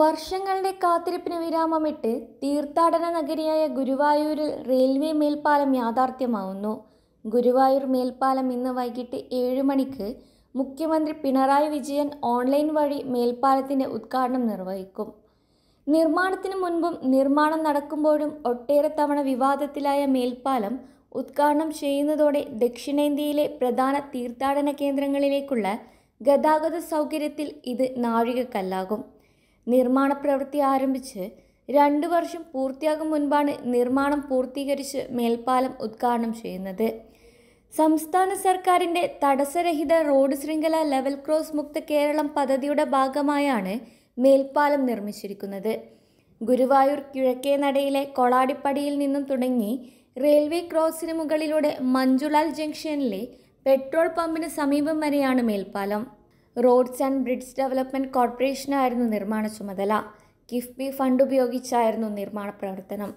വർഷങ്ങളുടെ കാത്തിരിപ്പിന് വിരാമമിട്ട് തീർത്ഥാടന നഗരിയായ ഗുരുവായൂരിൽ റെയിൽവേ മേൽപ്പാലം യാഥാർത്ഥ്യമാവുന്നു ഗുരുവായൂർ മേൽപ്പാലം ഇന്ന് വൈകിട്ട് ഏഴ് മണിക്ക് മുഖ്യമന്ത്രി പിണറായി വിജയൻ ഓൺലൈൻ വഴി മേൽപ്പാലത്തിൻ്റെ ഉദ്ഘാടനം നിർവഹിക്കും നിർമ്മാണത്തിന് മുൻപും നിർമ്മാണം നടക്കുമ്പോഴും ഒട്ടേറെ തവണ വിവാദത്തിലായ മേൽപ്പാലം ഉദ്ഘാടനം ചെയ്യുന്നതോടെ ദക്ഷിണേന്ത്യയിലെ പ്രധാന തീർത്ഥാടന കേന്ദ്രങ്ങളിലേക്കുള്ള ഗതാഗത സൗകര്യത്തിൽ ഇത് നാഴികക്കല്ലാകും നിർമ്മാണ പ്രവൃത്തി ആരംഭിച്ച് രണ്ട് വർഷം പൂർത്തിയാകും മുൻപാണ് നിർമ്മാണം പൂർത്തീകരിച്ച് മേൽപ്പാലം ഉദ്ഘാടനം ചെയ്യുന്നത് സംസ്ഥാന സർക്കാരിൻ്റെ തടസ്സരഹിത റോഡ് ശൃംഖല ലെവൽ ക്രോസ് മുക്ത കേരളം പദ്ധതിയുടെ ഭാഗമായാണ് മേൽപ്പാലം നിർമ്മിച്ചിരിക്കുന്നത് ഗുരുവായൂർ കിഴക്കേ നടയിലെ കൊളാടിപ്പടിയിൽ നിന്നും തുടങ്ങി റെയിൽവേ ക്രോസിന് മുകളിലൂടെ മഞ്ജുലാൽ ജംഗ്ഷനിലെ പെട്രോൾ പമ്പിന് സമീപം വരെയാണ് മേൽപ്പാലം റോഡ്സ് ആൻഡ് ബ്രിഡ്ജ് ഡെവലപ്മെൻറ്റ് കോർപ്പറേഷനായിരുന്നു നിർമ്മാണ ചുമതല കിഫ്ബി ഫണ്ട് ഉപയോഗിച്ചായിരുന്നു നിർമ്മാണ പ്രവർത്തനം